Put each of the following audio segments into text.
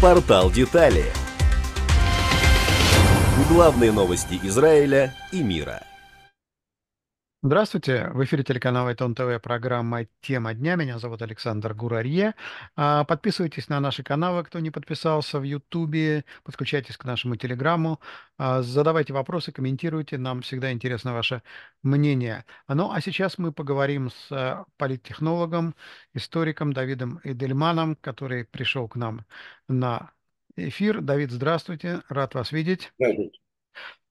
Портал детали. Главные новости Израиля и мира. Здравствуйте, в эфире телеканала Итон ТВ, программа «Тема дня». Меня зовут Александр Гурарье. А, подписывайтесь на наши каналы, кто не подписался в Ютубе, подключайтесь к нашему Телеграмму, а, задавайте вопросы, комментируйте, нам всегда интересно ваше мнение. Ну, а сейчас мы поговорим с а, политтехнологом, историком Давидом Эдельманом, который пришел к нам на эфир. Давид, здравствуйте, рад вас видеть. Здравствуйте.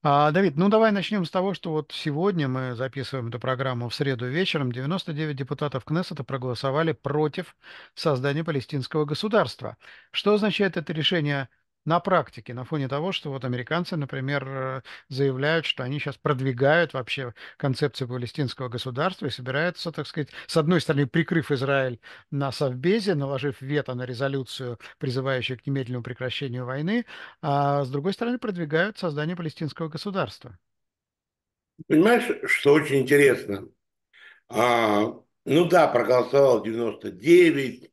А, Давид, ну давай начнем с того, что вот сегодня мы записываем эту программу в среду вечером. 99 депутатов Кнессета проголосовали против создания палестинского государства. Что означает это решение на практике на фоне того, что вот американцы, например, э, заявляют, что они сейчас продвигают вообще концепцию палестинского государства и собираются, так сказать, с одной стороны, прикрыв Израиль на Совбезе, наложив вето на резолюцию, призывающую к немедленному прекращению войны, а с другой стороны, продвигают создание палестинского государства. Понимаешь, что очень интересно? А, ну да, проголосовал 99,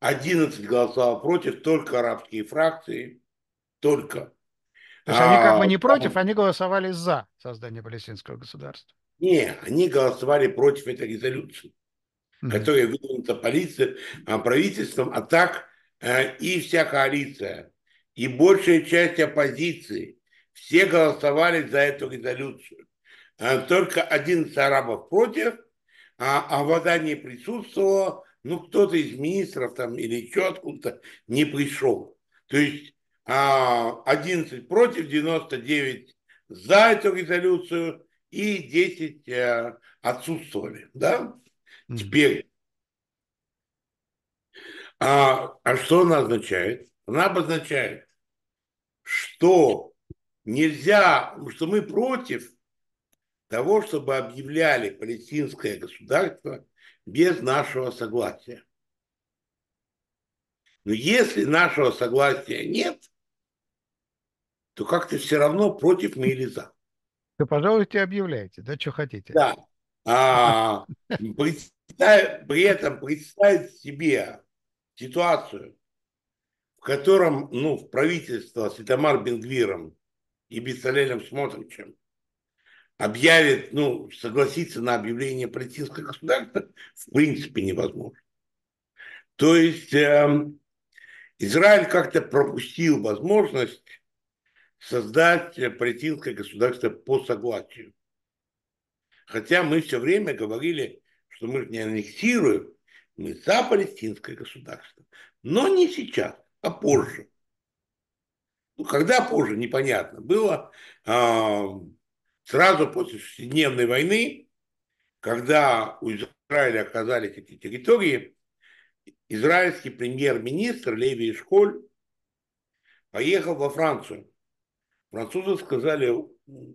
11 голосовал против, только арабские фракции только. То есть они как бы а, не против, а, они голосовали за создание палестинского государства. Не, они голосовали против этой резолюции, mm-hmm. которая выдвинута полицией, а, правительством, а так э, и вся коалиция, и большая часть оппозиции, все голосовали за эту резолюцию. Э, только один из арабов против, а, а вода не присутствовала, ну кто-то из министров там или еще откуда-то не пришел. То есть 11 а, против, 99 за эту резолюцию и 10 э, отсутствовали. Да? Mm-hmm. Теперь, а, а что она означает? Она обозначает, что нельзя, что мы против того, чтобы объявляли палестинское государство без нашего согласия. Но если нашего согласия нет – то как ты все равно против мы или Да, пожалуйста, объявляйте, да, что хотите. Да. А, представь, при этом представить себе ситуацию, в котором, ну, в правительство с Итамар Бенгвиром и Бесалелем Смотричем объявит, ну, согласиться на объявление палестинского государства в принципе невозможно. То есть э, Израиль как-то пропустил возможность создать э, палестинское государство по согласию. Хотя мы все время говорили, что мы не аннексируем, мы за палестинское государство. Но не сейчас, а позже. Ну, когда позже, непонятно. Было э, сразу после шестидневной войны, когда у Израиля оказались эти территории, израильский премьер-министр Леви Ишколь поехал во Францию Французы сказали,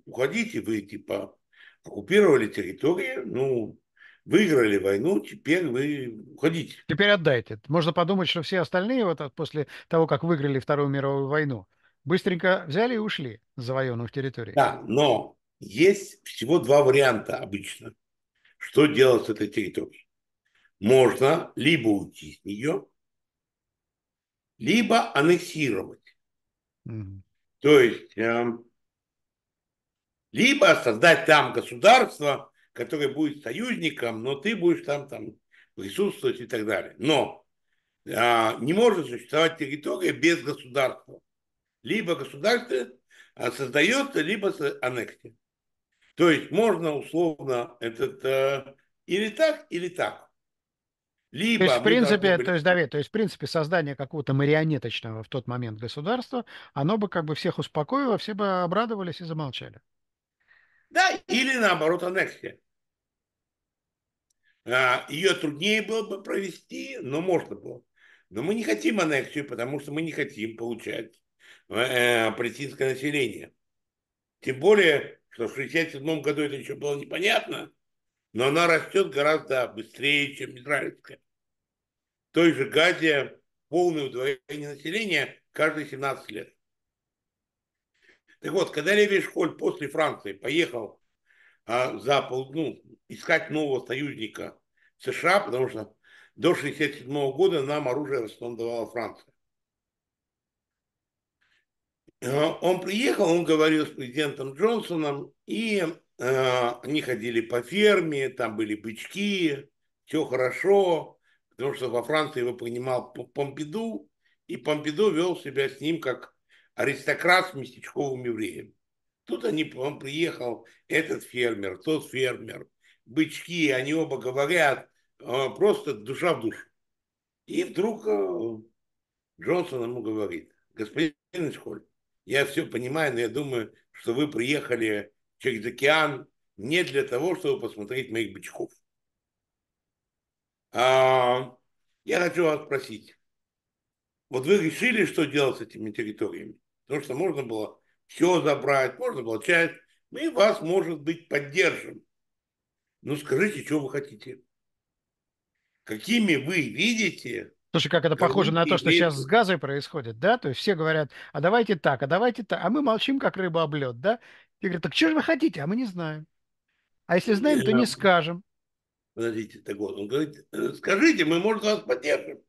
уходите вы, типа, оккупировали территорию, ну, выиграли войну, теперь вы уходите. Теперь отдайте. Можно подумать, что все остальные вот после того, как выиграли Вторую мировую войну, быстренько взяли и ушли с завоеванных территорий. Да, но есть всего два варианта обычно, что делать с этой территорией. Можно либо уйти с нее, либо аннексировать. Угу. То есть э, либо создать там государство, которое будет союзником, но ты будешь там, там присутствовать и так далее. Но э, не может существовать территория без государства. Либо государство а, создается, либо с аннексией. То есть можно условно этот э, или так, или так. Либо то есть, в принципе, должны... то есть, Давид, то есть, в принципе, создание какого-то марионеточного в тот момент государства, оно бы как бы всех успокоило, все бы обрадовались и замолчали. Да, или наоборот, аннексия. А, Ее труднее было бы провести, но можно было. Но мы не хотим аннексию, потому что мы не хотим получать э, э палестинское население. Тем более, что в 1967 году это еще было непонятно, но она растет гораздо быстрее, чем израильская. В той же Газе полное удвоение населения каждые 17 лет. Так вот, когда Леви Школь после Франции поехал а, за пол, ну, искать нового союзника США, потому что до 1967 года нам оружие в основном давала Франция. А, он приехал, он говорил с президентом Джонсоном, и Э, они ходили по ферме, там были бычки, все хорошо, потому что во Франции его принимал Помпиду, и Помпиду вел себя с ним как аристократ с местечковым евреем. Тут они, он приехал, этот фермер, тот фермер, бычки, они оба говорят, э, просто душа в душу. И вдруг э, Джонсон ему говорит, господин Школь, я все понимаю, но я думаю, что вы приехали через океан не для того, чтобы посмотреть моих бычков. А, я хочу вас спросить. Вот вы решили, что делать с этими территориями? Потому что можно было все забрать, можно было часть. Мы вас, может быть, поддержим. Ну, скажите, что вы хотите? Какими вы видите Слушай, как это похоже на то, что сейчас с газой происходит, да? То есть все говорят, а давайте так, а давайте так, а мы молчим, как рыба об да? И говорят, так что же вы хотите? А мы не знаем. А если знаем, то не скажем. Подождите, так вот, он говорит, «Э, скажите, мы, может, вас поддержим.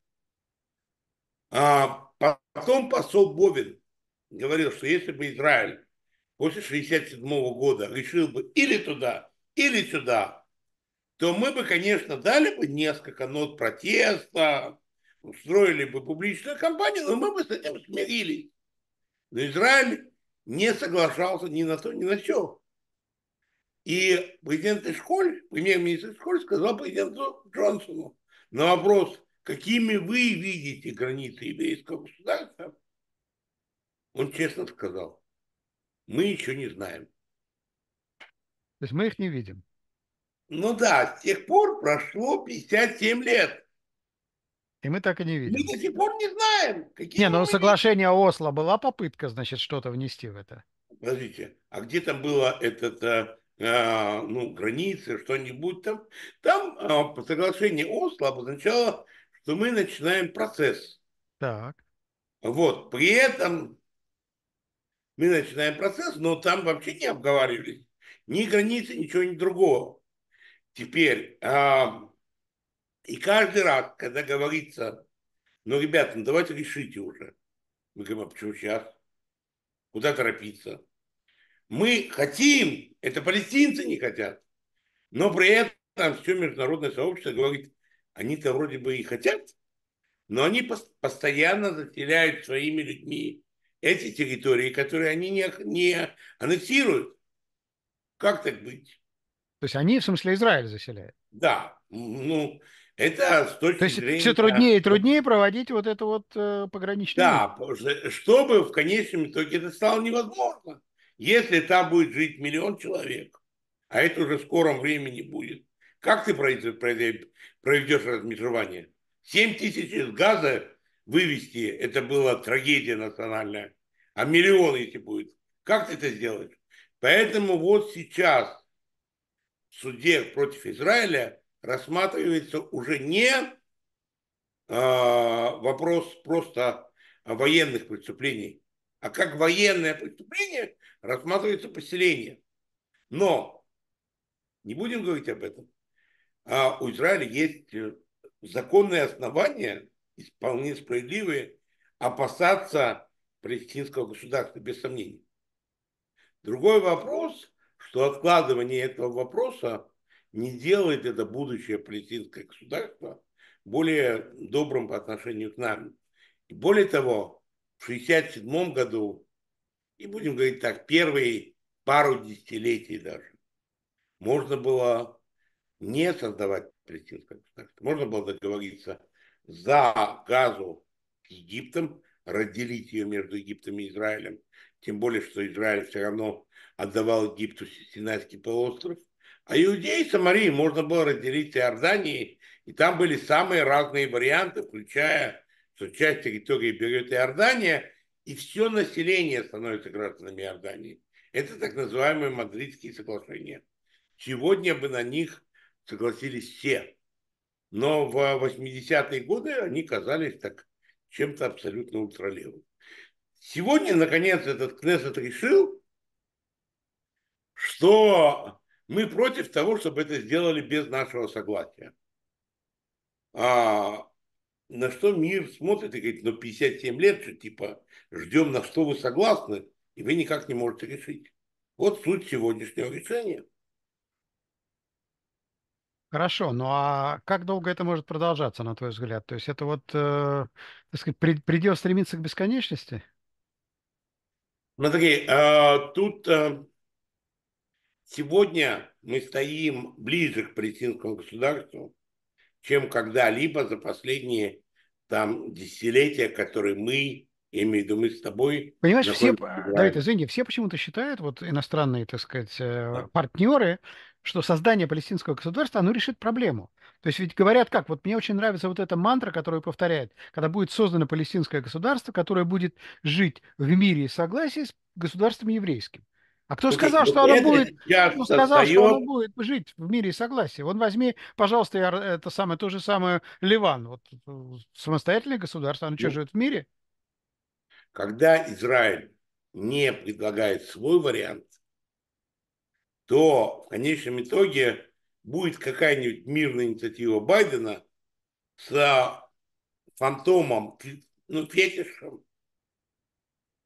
А потом посол Бовин говорил, что если бы Израиль после 67 года решил бы или туда, или сюда, то мы бы, конечно, дали бы несколько нот протеста, устроили бы публичную кампанию, но мы бы с этим смирились. Но Израиль не соглашался ни на то, ни на все. И президент Ишколь, премьер-министр Ишколь сказал президенту Джонсону на вопрос, какими вы видите границы еврейского государства, он честно сказал, мы еще не знаем. То есть мы их не видим. Ну да, с тех пор прошло 57 лет. И мы так и не видим. Мы до сих пор не знаем. Какие не, ну соглашение Осло была попытка, значит, что-то внести в это. Подождите, а где там было этот, а, а, ну, границы, что-нибудь там? Там а, э, соглашение Осло обозначало, что мы начинаем процесс. Так. Вот, при этом мы начинаем процесс, но там вообще не обговаривались ни границы, ничего ни другого. Теперь, а, и каждый раз, когда говорится, ну, ребята, ну, давайте решите уже. Мы говорим, а почему сейчас? Куда торопиться? Мы хотим, это палестинцы не хотят. Но при этом все международное сообщество говорит, они-то вроде бы и хотят, но они постоянно заселяют своими людьми эти территории, которые они не, не аннексируют. Как так быть? То есть они, в смысле, Израиль заселяют? Да. Ну, это с точки То есть зрения... все труднее и труднее проводить вот это вот э, пограничное. Да, чтобы в конечном итоге это стало невозможно. Если там будет жить миллион человек, а это уже в скором времени будет, как ты проведешь, размежевание? 7 тысяч из газа вывести, это была трагедия национальная. А миллион, если будет, как ты это сделаешь? Поэтому вот сейчас в суде против Израиля – рассматривается уже не а, вопрос просто военных преступлений, а как военное преступление рассматривается поселение. Но не будем говорить об этом. А у Израиля есть э, законные основания, вполне справедливые, опасаться палестинского государства, без сомнений. Другой вопрос, что откладывание этого вопроса не делает это будущее палестинское государство более добрым по отношению к нам. И более того, в 1967 году, и будем говорить так, первые пару десятилетий даже, можно было не создавать палестинское государство. Можно было договориться за газу с Египтом, разделить ее между Египтом и Израилем. Тем более, что Израиль все равно отдавал Египту Синайский полуостров – а Иудеи и самарии можно было разделить Иордании, и там были самые разные варианты, включая, что часть территории берет Иордания, и все население становится гражданами Иордании. Это так называемые Мадридские соглашения. Сегодня бы на них согласились все. Но в 80-е годы они казались так чем-то абсолютно ультралевым. Сегодня, наконец, этот Кнессет решил, что мы против того, чтобы это сделали без нашего согласия. А на что мир смотрит и говорит, ну 57 лет же, типа, ждем, на что вы согласны, и вы никак не можете решить. Вот суть сегодняшнего решения. Хорошо, ну а как долго это может продолжаться, на твой взгляд? То есть это вот, э, так сказать, предел стремиться к бесконечности? Смотри, э, тут э, Сегодня мы стоим ближе к палестинскому государству, чем когда-либо за последние там десятилетия, которые мы, я имею в виду мы с тобой... Понимаешь, все, Давид, извини, все почему-то считают, вот иностранные, так сказать, э, да. партнеры, что создание палестинского государства, оно решит проблему. То есть ведь говорят как, вот мне очень нравится вот эта мантра, которую повторяет, когда будет создано палестинское государство, которое будет жить в мире и согласии с государством еврейским. А кто сказал, что она будет, будет жить в мире согласия? Вон возьми, пожалуйста, это самое, то же самое Ливан. Вот э, самостоятельное государство, оно что, ну. живет в мире? Когда Израиль не предлагает свой вариант, то в конечном итоге будет какая-нибудь мирная инициатива Байдена с а, фантомом, ну, фетишем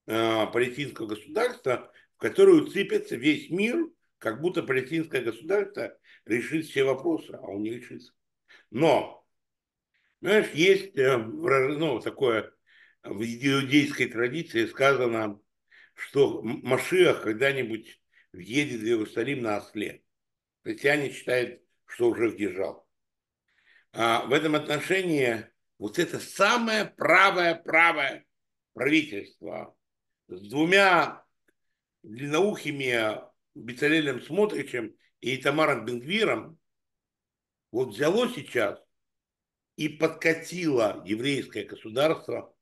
э, палестинского государства – в которую цепится весь мир, как будто палестинское государство решит все вопросы, а он не решится. Но, знаешь, есть э, ну, такое в иудейской традиции сказано, что Машиах когда-нибудь въедет в Иерусалим на осле. Христиане считают, что уже въезжал. А в этом отношении вот это самое правое-правое правительство с двумя длинноухими Бецалелем Смотричем и Тамаром Бенгвиром вот взяло сейчас и подкатило еврейское государство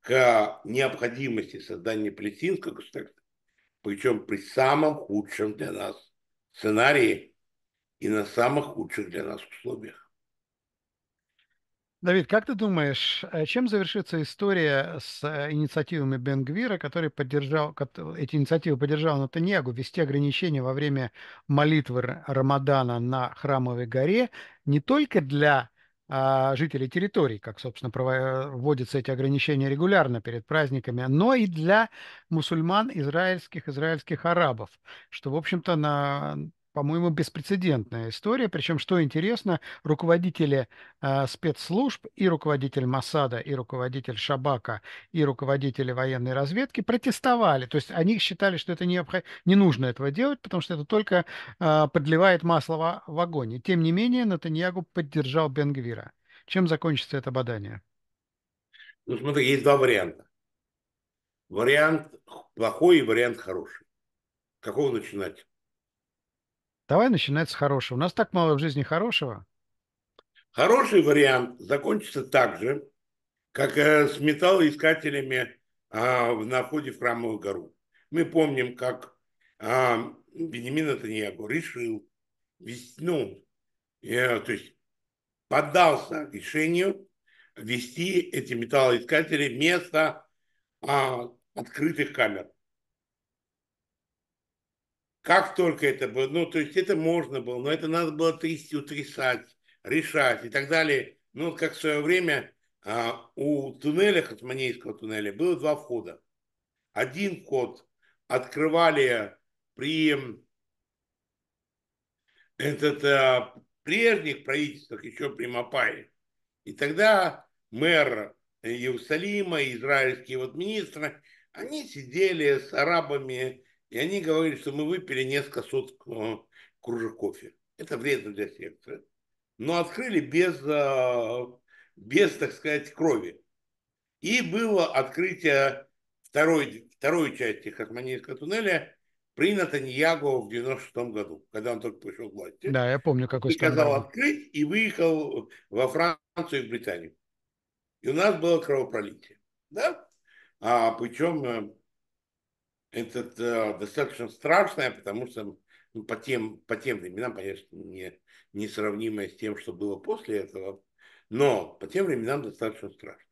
к необходимости создания палестинского государства, причем при самом худшем для нас сценарии и на самых худших для нас условиях. Давид, как ты думаешь, э, чем завершится история с э, инициативами Бенгвира, который поддержал, эти инициативы поддержал Натаньягу ввести ограничения во время молитвы Рамадана на Храмовой горе не только для а, жителей территорий, как, собственно, проводятся эти ограничения регулярно перед праздниками, но и для мусульман, израильских, израильских арабов, что, в общем-то, на, по-моему, беспрецедентная история. Причем, что интересно, руководители э, спецслужб и руководитель Масада, и руководитель Шабака, и руководители военной разведки протестовали. То есть они считали, что это не, не нужно этого делать, потому что это только э, подливает масло в, в огонь. И тем не менее, Натаньягу поддержал Бенгвира. Чем закончится это бадание? Ну, смотри, есть два варианта. Вариант плохой и вариант хороший. Какого начинать? Давай начинать с хорошего. У нас так мало в жизни хорошего. Хороший вариант закончится так же, как э, с металлоискателями а, в находе в Храмовую гору. Мы помним, как а, Бенемин Атаньягу решил, вести, ну, э, то есть поддался решению вести эти металлоискатели вместо а, открытых камер. Как только это было, ну, то есть это можно было, но это надо было трясти, утрясать, решать и так далее. Ну, как в свое время а, у туннеля, Хатманейского туннеля, было два входа. Один вход открывали при этот а, прежних правительствах, еще при Мапае. И тогда мэр Иерусалима, израильские вот министры, они сидели с арабами, и они говорили, что мы выпили несколько сот э, кружек кофе. Это вредно для сердца. Но открыли без, э, без так сказать, крови. И было открытие второй, второй части Хасманийского туннеля при Натаньяго в 96 году, когда он только пришел к власти. Да, я помню, какой сказал открыть и выехал во Францию и в Британию. И у нас было кровопролитие. Да? А, причем э, это э, достаточно страшное, потому что ну, по, тем, по тем временам, конечно, не, несравнимое с тем, что было после этого, но по тем временам достаточно страшно.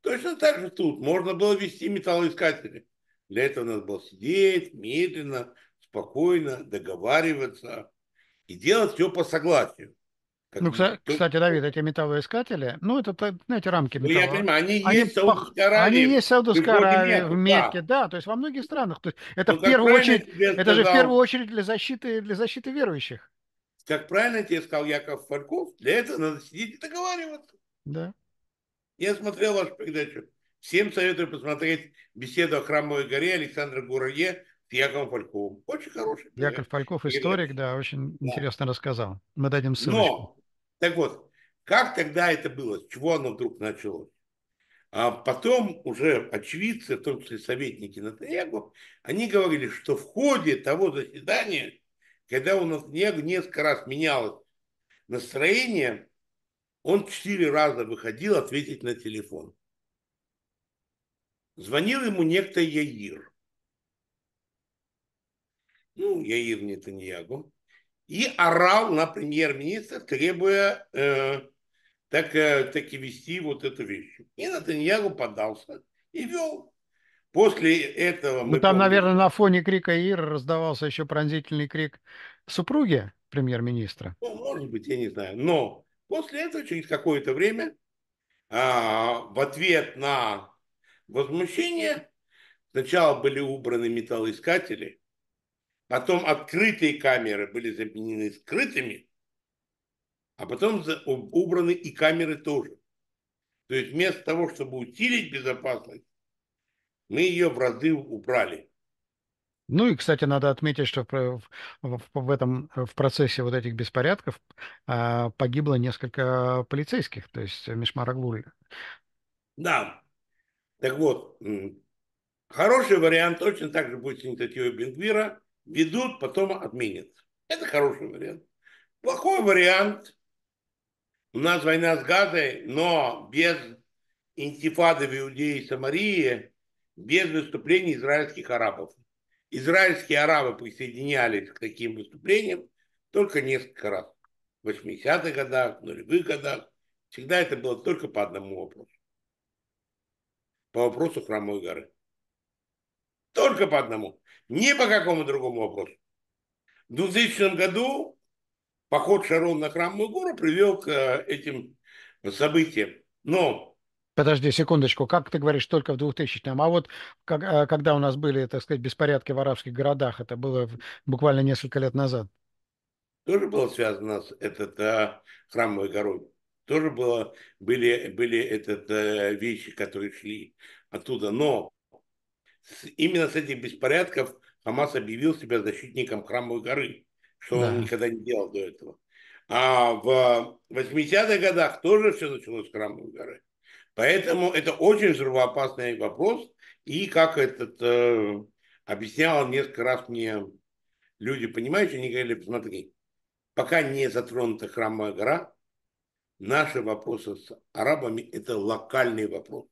Точно так же тут можно было вести металлоискатели. Для этого надо было сидеть медленно, спокойно, договариваться и делать все по согласию. Как ну, кстати, то... Ну, кстати, Давид, ну. эти металлоискатели, ну, это, знаете, рамки металла. Ну, я понимаю, они, они есть в Саудовской Аравии. Они есть в Саудовской Аравии, в ну, Мекке, да. да, то есть во многих странах. То есть это Но, в первую очередь, это сказал, же в первую очередь для защиты, для защиты верующих. Как правильно тебе сказал Яков Фальков, для этого надо сидеть и договариваться. Да. Я смотрел вашу передачу. Всем советую посмотреть беседу о Храмовой горе Александра Гурае с Яковом Фальковым. Очень хороший. Пример. Яков Фальков, историк, да, очень да. интересно рассказал. Мы дадим ссылочку. Но, так вот, как тогда это было? С чего оно вдруг началось? А потом уже очевидцы, в том числе советники Натаньягу, они говорили, что в ходе того заседания, когда у Натаньягу несколько раз менялось настроение, он четыре раза выходил ответить на телефон. Звонил ему некто Яир ну, Яир Нетаньягу, и орал на премьер-министра, требуя э, так, э, таки вести вот эту вещь. И Нетаньягу подался и вел. После этого... Мы ну, там, помним... наверное, на фоне крика Ира раздавался еще пронзительный крик супруги премьер-министра. Ну, может быть, я не знаю. Но после этого, через какое-то время, э, в ответ на возмущение, сначала были убраны металлоискатели – Потом открытые камеры были заменены скрытыми, а потом убраны и камеры тоже. То есть вместо того, чтобы усилить безопасность, мы ее в разы убрали. Ну и, кстати, надо отметить, что в, в, в этом в процессе вот этих беспорядков э, погибло несколько полицейских, то есть Мишмара Да. Так вот, хороший вариант точно так же будет с инициативой Бенгвира ведут, потом отменят. Это хороший вариант. Плохой вариант. У нас война с Газой, но без интифады в Иудее и Самарии, без выступлений израильских арабов. Израильские арабы присоединялись к таким выступлениям только несколько раз. В 80-х годах, в нулевых годах. Всегда это было только по одному вопросу. По вопросу Хромой горы. Только по одному. Ни по какому другому вопросу. В 2000 году поход Шарона на Храмовую гору привел к э, этим событиям. Но Подожди секундочку, как ты говоришь, только в 2000-м, а вот как, э, когда у нас были, так сказать, беспорядки в арабских городах, это было буквально несколько лет назад. Тоже было связано с этот а, э, храмовой горой. Тоже было, были, были этот, а, вещи, которые шли оттуда. Но именно с этих беспорядков Хамас объявил себя защитником Храмовой горы, что да. он никогда не делал до этого. А в 80-х годах тоже все началось с Храмовой горы. Поэтому это очень взрывоопасный вопрос. И как этот э, объяснял несколько раз мне люди, понимающие, они говорили, посмотри, пока не затронута храмовая гора, наши вопросы с арабами – это локальный вопрос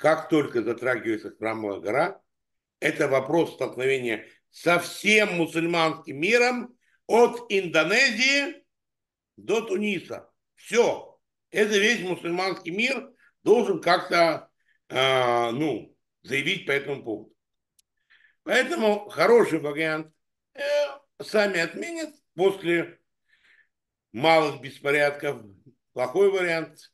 как только затрагивается храмовая гора, это вопрос столкновения со всем мусульманским миром от Индонезии до Туниса. Все. Это весь мусульманский мир должен как-то э, ну, заявить по этому поводу. Поэтому хороший вариант э, сами отменят после малых беспорядков. Плохой вариант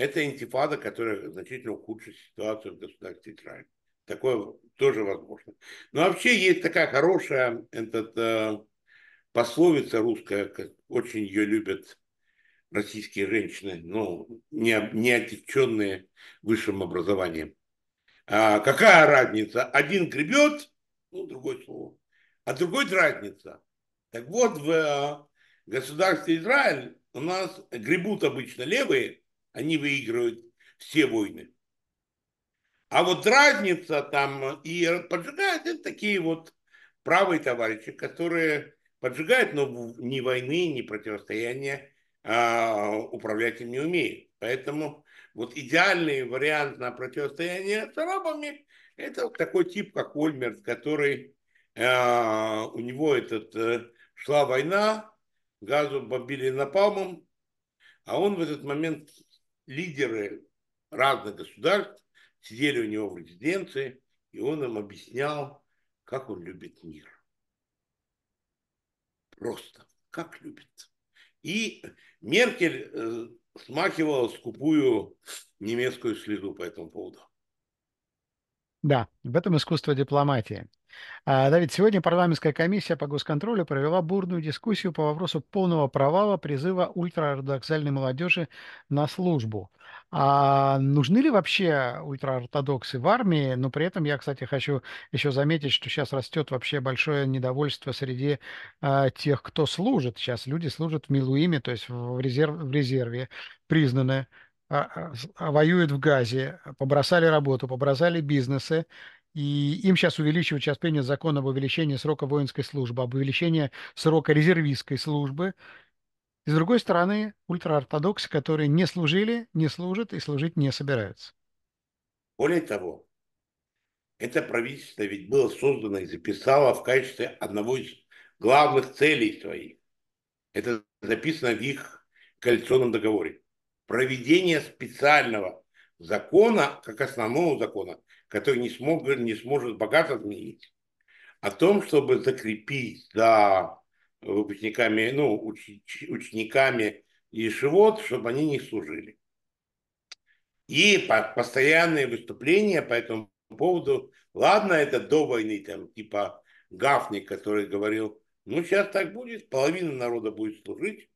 это интифада, которая значительно ухудшит ситуацию в государстве Израиль. Такое тоже возможно. Но вообще есть такая хорошая этот, э, пословица русская, как очень ее любят российские женщины, но не, не отеченные высшим образованием. А какая разница? Один гребет, ну, другое слово, а другой разница. Так вот, в э, государстве Израиль у нас гребут обычно левые, они выигрывают все войны. А вот разница там э, и поджигают, это такие вот правые товарищи, которые поджигают, но ни войны, ни противостояния а, управлять им не умеют. Поэтому вот идеальный вариант на противостояние с арабами – это вот такой тип, как Ольмерт, который а, у него этот, э, шла война, газу бомбили напалмом, а он в этот момент лидеры разных государств сидели у него в резиденции, и он им объяснял, как он любит мир. Просто, как любит. И Меркель э, смахивала скупую немецкую слезу по этому поводу. Да, в этом искусство дипломатии. А, Давид, сегодня парламентская комиссия по госконтролю провела бурную дискуссию по вопросу полного провала призыва ультраортодоксальной молодежи на службу. А нужны ли вообще ультраортодоксы в армии? Но при этом я, кстати, хочу еще заметить, что сейчас растет вообще большое недовольство среди а, тех, кто служит. Сейчас люди служат в Милуиме, то есть в, резерв, в резерве, признаны а, а, воюют в Газе, побросали работу, побросали бизнесы и им сейчас увеличивают сейчас принят закон об увеличении срока воинской службы, об увеличении срока резервистской службы. И с другой стороны, ультраортодоксы, которые не служили, не служат и служить не собираются. Более того, это правительство ведь было создано и записало в качестве одного из главных целей своих. Это записано в их коалиционном договоре. Проведение специального закона, как основного закона, который не, смог, не сможет богато отменить, о том, чтобы закрепить за выпускниками, ну, уч, учениками и живот чтобы они не служили. И постоянные выступления по этому поводу, ладно, это до войны, там, типа Гафни, который говорил, ну, сейчас так будет, половина народа будет служить.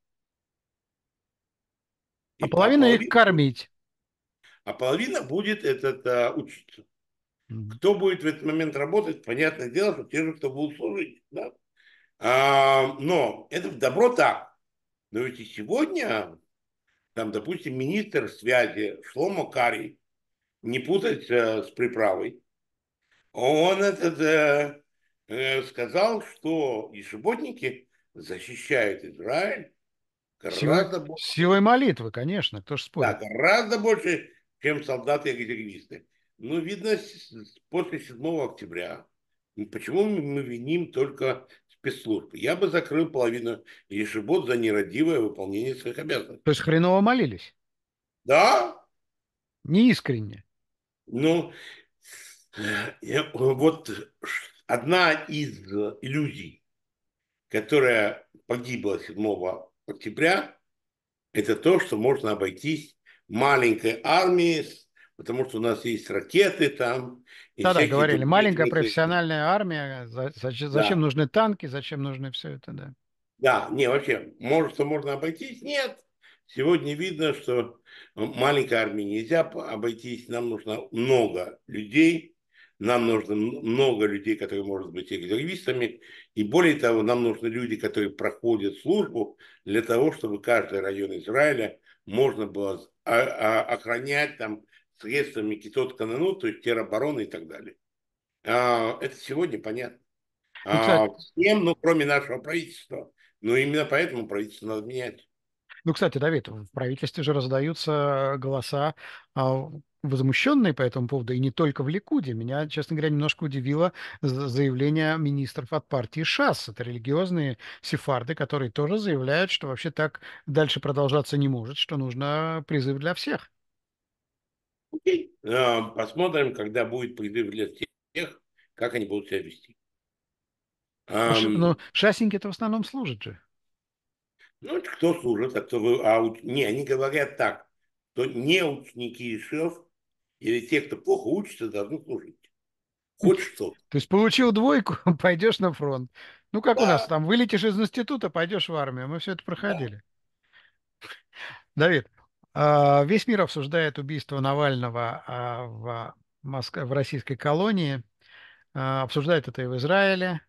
А половина, половина их кормить. А половина будет этот а, учиться. Кто будет в этот момент работать, понятное дело, что те же, кто будут служить. Да? А, но это в добро так. Но ведь и сегодня, там, допустим, министр связи Шломо Кари, не путать э, с приправой, он этот, э, э сказал, что ешеботники защищают Израиль гораздо силой, больше. Силой молитвы, конечно, кто же спорит. Да, гораздо больше, чем солдаты и активисты. Ну, видно, после 7 октября. Почему мы виним только спецслужбы? Я бы закрыл половину Ешебот за нерадивое выполнение своих обязанностей. То есть хреново молились? Да. Неискренне? Ну, э, я, вот одна из иллюзий, которая погибла 7 октября, это то, что можно обойтись маленькой армией с потому что у нас есть ракеты там. Да-да, говорили, маленькая другие. профессиональная армия, зачем, да. нужны танки, зачем нужны все это, да. Да, не, вообще, может, можно обойтись? Нет. Сегодня видно, что маленькой армии нельзя обойтись, нам нужно много людей, нам нужно много людей, которые могут быть резервистами, и более того, нам нужны люди, которые проходят службу для того, чтобы каждый район Израиля можно было а, а, охранять там средствами Китот Канану, то есть теробороны и так далее. А, это сегодня понятно. А, ну, всем, ну, кроме нашего правительства. Но именно поэтому правительство надо менять. Ну, кстати, Давид, в правительстве же раздаются э, голоса а, возмущенные по этому поводу, и не только в Ликуде. Меня, честно говоря, немножко удивило заявление министров от партии ШАС. Это религиозные сефарды, которые тоже заявляют, что вообще так дальше продолжаться не может, что нужно призыв для всех. Э, посмотрим, когда будет призыв для тех, как они будут себя вести. Но, Ам... Ну, шасеньки-то в основном служат же. Ну, кто служит, а кто... А, не, они говорят так, что не ученики Ишев или те, кто плохо учится, должны служить. Хоть что -то. То есть получил двойку, пойдешь на фронт. Ну, как да. у нас там, вылетишь из института, пойдешь в армию. Мы все это проходили. Да. Давид, а, весь мир обсуждает убийство Навального а, в, Моск... в российской колонии, а, обсуждают это и в Израиле.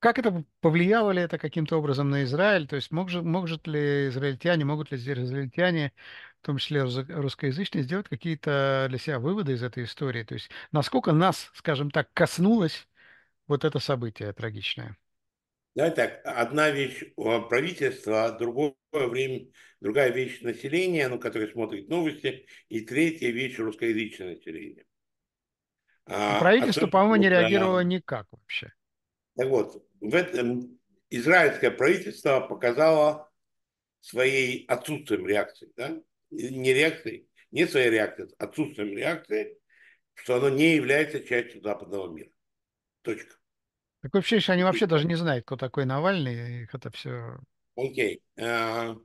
Как это повлияло ли это каким-то образом на Израиль? То есть могут, могут ли израильтяне, могут ли израильтяне, в том числе русскоязычные, сделать какие-то для себя выводы из этой истории? То есть насколько нас, скажем так, коснулось вот это событие трагичное? Да, так, одна вещь э, правительства, другое время, другая вещь населения, ну, которое смотрит новости, и третья вещь русскоязычное население. А, ну, правительство, а, по-моему, не реагировало никак вообще. Так вот, в этом израильское правительство показало своей отсутствием реакции, да? не реакции, не своей реакции, отсутствием реакции, что оно не является частью западного мира. Точка. Такое ощущение, что они вообще даже не знают, кто такой Навальный, их это все... Окей. Okay. Э,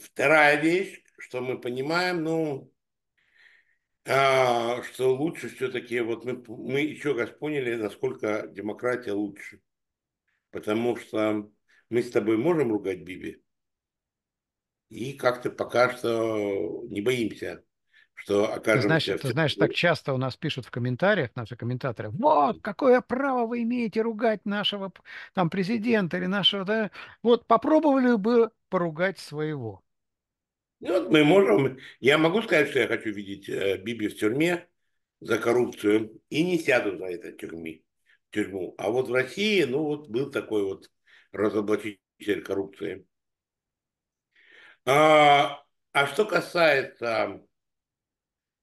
вторая вещь, что мы понимаем, ну, э, что лучше все-таки, вот мы, мы еще раз поняли, насколько демократия лучше. Потому что мы с тобой можем ругать Биби, и как-то пока что не боимся что окажемся... Ты знаешь, в... ты знаешь, так часто у нас пишут в комментариях, наши комментаторы, вот, какое право вы имеете ругать нашего там президента или нашего... Да? Вот попробовали бы поругать своего. Ну, вот мы можем... Я могу сказать, что я хочу видеть э, Биби в тюрьме за коррупцию и не сяду за это тюрьмы, тюрьму. А вот в России, ну, вот был такой вот разоблачитель коррупции. А, а что касается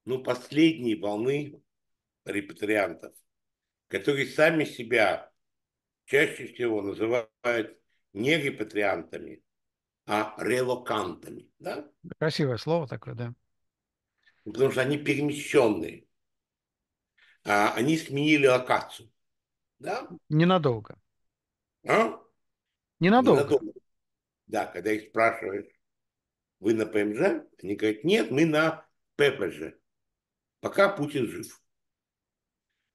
ну, последней волны репатриантов, которые сами себя чаще всего называют не репатриантами, а релокантами. Да? Красивое слово такое, да. Потому что они перемещенные. А, они сменили локацию. Да? Ненадолго. А? Ненадолго. Ненадолго. Да, когда их спрашивают, вы на ПМЖ? Они говорят, нет, мы на ППЖ пока Путин жив.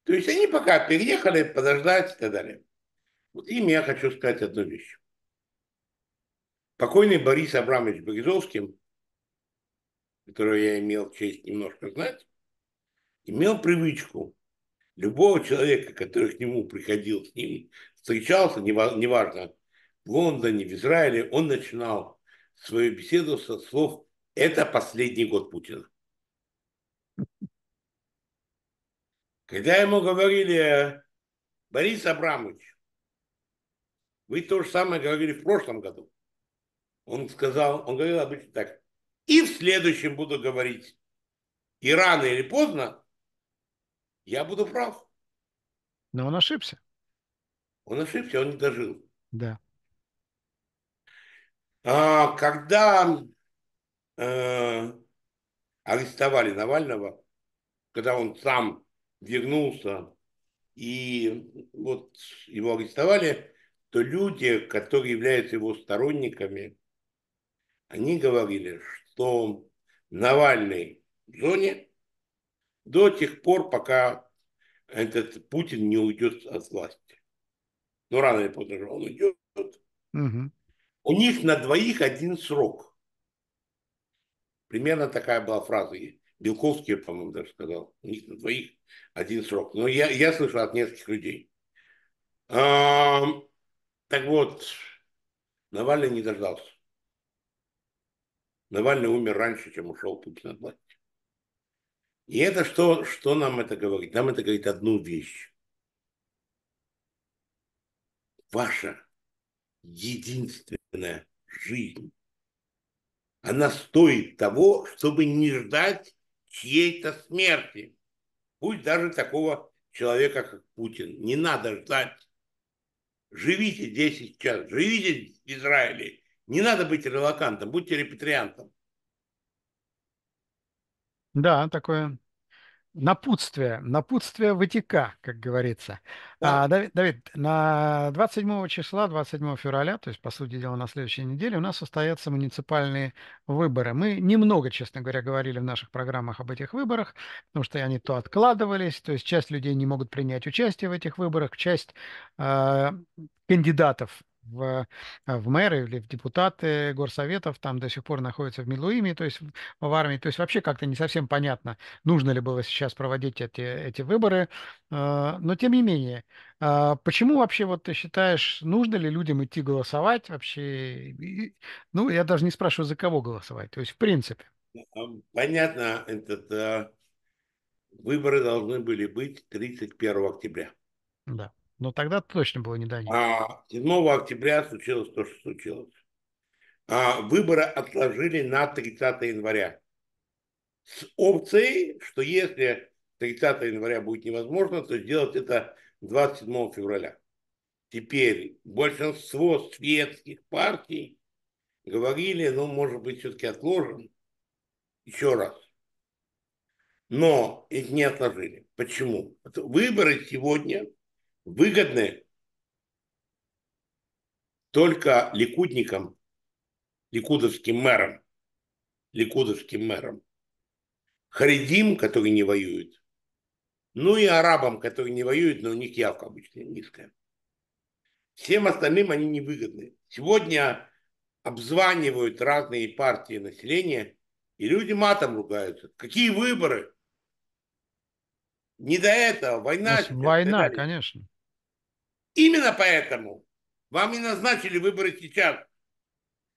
То есть они пока переехали, подождать и так далее. Вот им я хочу сказать одну вещь. Покойный Борис Абрамович Березовский, которого я имел честь немножко знать, имел привычку любого человека, который к нему приходил, с ним встречался, неважно, в Лондоне, в Израиле, он начинал свою беседу со слов «это последний год Путина». Когда ему говорили, Борис Абрамович, вы то же самое говорили в прошлом году. Он сказал, он говорил обычно так, и в следующем буду говорить. И рано или поздно я буду прав. Но он ошибся. Он ошибся, он не дожил. Да. А, когда э, арестовали Навального, когда он сам вернулся, и вот его арестовали, то люди, которые являются его сторонниками, они говорили, что Навальный в зоне до тех пор, пока этот Путин не уйдет от власти. Но ну, рано или поздно же он уйдет. Угу. У них на двоих один срок. Примерно такая была фраза. Белковский, по-моему, даже сказал. У них на двоих один срок. Но я, я слышал от нескольких людей. А, так вот, Навальный не дождался. Навальный умер раньше, чем ушел Путин от власти. И это что, что нам это говорит? Нам это говорит одну вещь. Ваша единственная жизнь, она стоит того, чтобы не ждать чьей-то смерти. Пусть даже такого человека, как Путин. Не надо ждать. Живите здесь и сейчас. Живите в Израиле. Не надо быть релакантом, будьте репатриантом. Да, такое Напутствие, напутствие вытека, как говорится. Да. А, Давид, Давид, на 27 числа, 27 февраля, то есть, по сути дела, на следующей неделе у нас состоятся муниципальные выборы. Мы немного, честно говоря, говорили в наших программах об этих выборах, потому что они то откладывались, то есть часть людей не могут принять участие в этих выборах, часть э, кандидатов в, э, в мэры или в депутаты горсоветов, там до сих пор находится в Милуиме, то есть в армии. То есть вообще как-то не совсем понятно, нужно ли было сейчас проводить эти, эти выборы. Э, но тем не менее, э, почему вообще вот ты считаешь, нужно ли людям идти голосовать вообще? Ну, я даже не спрашиваю, за кого голосовать, то есть в принципе. Ну, понятно, этот, выборы должны были быть 31 октября. Да. Но тогда точно было не до них. А 7 октября случилось то, что случилось. А, выборы отложили на 30 января. С опцией, что если 30 января будет невозможно, то сделать это 27 февраля. Теперь большинство светских партий говорили, ну, может быть, все-таки отложим еще раз. Но их не отложили. Почему? Выборы сегодня – выгодны только ликудникам, ликудовским мэрам, ликудовским мэрам, харидим, которые не воюют, ну и арабам, которые не воюют, но у них явка обычно низкая. Всем остальным они невыгодны. Сегодня обзванивают разные партии населения, и люди матом ругаются. Какие выборы? Не до этого, война. Нас, война, конечно. Именно поэтому вам и назначили выборы сейчас.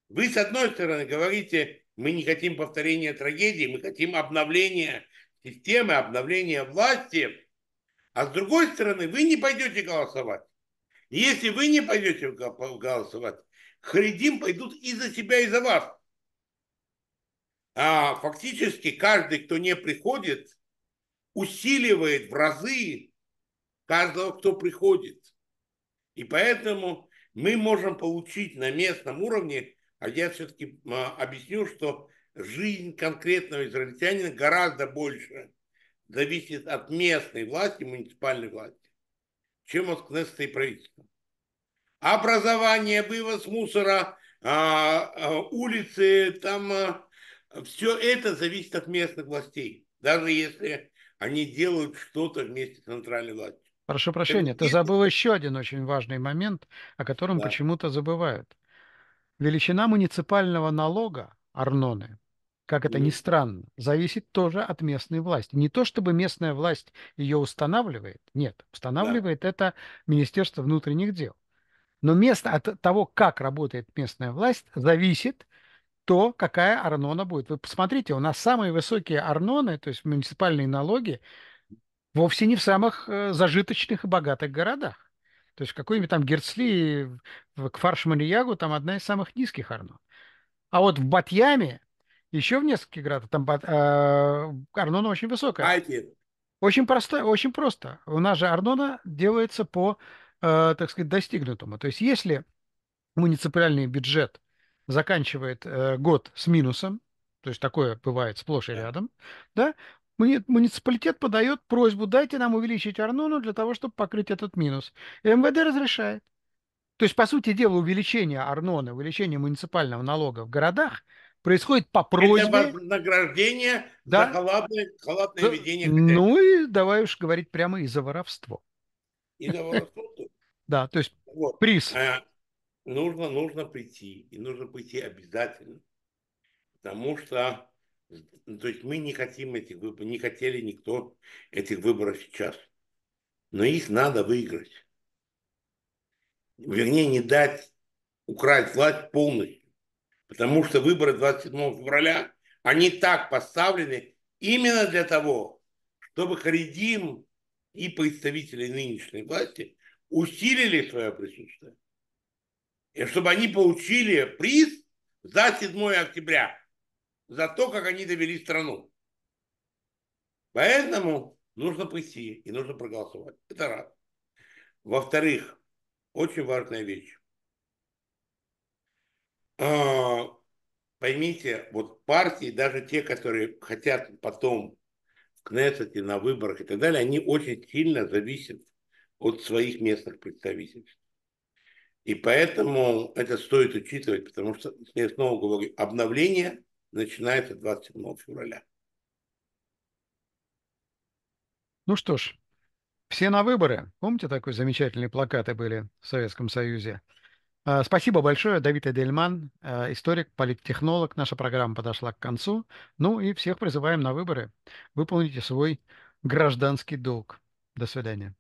Вы, с одной стороны, говорите, мы не хотим повторения трагедии, мы хотим обновления системы, обновления власти. А с другой стороны, вы не пойдете голосовать. И если вы не пойдете голосовать, Харидим пойдут и за себя, и за вас. А фактически каждый, кто не приходит, усиливает в разы каждого, кто приходит. И поэтому мы можем получить на местном уровне, а я все-таки а, объясню, что жизнь конкретного израильтянина гораздо больше зависит от местной власти, муниципальной власти, чем от Кнессета и правительства. Образование, вывоз мусора, а, а, улицы, там все это зависит от местных властей. Даже если они делают что-то вместе с центральной властью. Прошу прощения, ты забыл еще один очень важный момент, о котором да. почему-то забывают. Величина муниципального налога Арноны, как это ни странно, зависит тоже от местной власти. Не то чтобы местная власть ее устанавливает, нет, устанавливает да. это Министерство внутренних дел. Но место от того, как работает местная власть, зависит то какая арнона будет. Вы посмотрите, у нас самые высокие арноны, то есть муниципальные налоги, вовсе не в самых э, зажиточных и богатых городах. То есть в какой-нибудь там Герцли, в Кфаршманиягу там одна из самых низких арнон. А вот в Батьяме еще в нескольких городах там бат, э, арнона очень высокая. Очень просто, очень просто. У нас же арнона делается по, э, так сказать, достигнутому. То есть если муниципальный бюджет – заканчивает э, год с минусом, то есть такое бывает сплошь и рядом, да, муниципалитет подает просьбу, дайте нам увеличить Арнону для того, чтобы покрыть этот минус. И МВД разрешает. То есть, по сути дела, увеличение Арнона, увеличение муниципального налога в городах происходит по просьбе... Это награждение да? за халатное, халатное ведение. Ну и давай уж говорить прямо и за воровство. И за воровство. Да, то есть приз. Э, нужно, нужно прийти, и нужно прийти обязательно, потому что ну, то есть мы не хотим этих выборов, не хотели никто этих выборов сейчас. Но их надо выиграть. Вернее, не дать украсть власть полностью. Потому что выборы 27 февраля, они так поставлены именно для того, чтобы Харидим и представители нынешней власти усилили свое присутствие и чтобы они получили приз за 7 октября, за то, как они довели страну. Поэтому нужно прийти и нужно проголосовать. Это раз. Во-вторых, очень важная вещь. А, поймите, вот партии, даже те, которые хотят потом в Кнессете, на выборах и так далее, они очень сильно зависят от своих местных представителей. И поэтому это стоит учитывать, потому что, я снова говорю, обновление начинается 27 февраля. Ну что ж, все на выборы. Помните, такой замечательные плакаты были в Советском Союзе? А, спасибо большое, Давид Эдельман, а, историк, политтехнолог. Наша программа подошла к концу. Ну и всех призываем на выборы. Выполните свой гражданский долг. До свидания.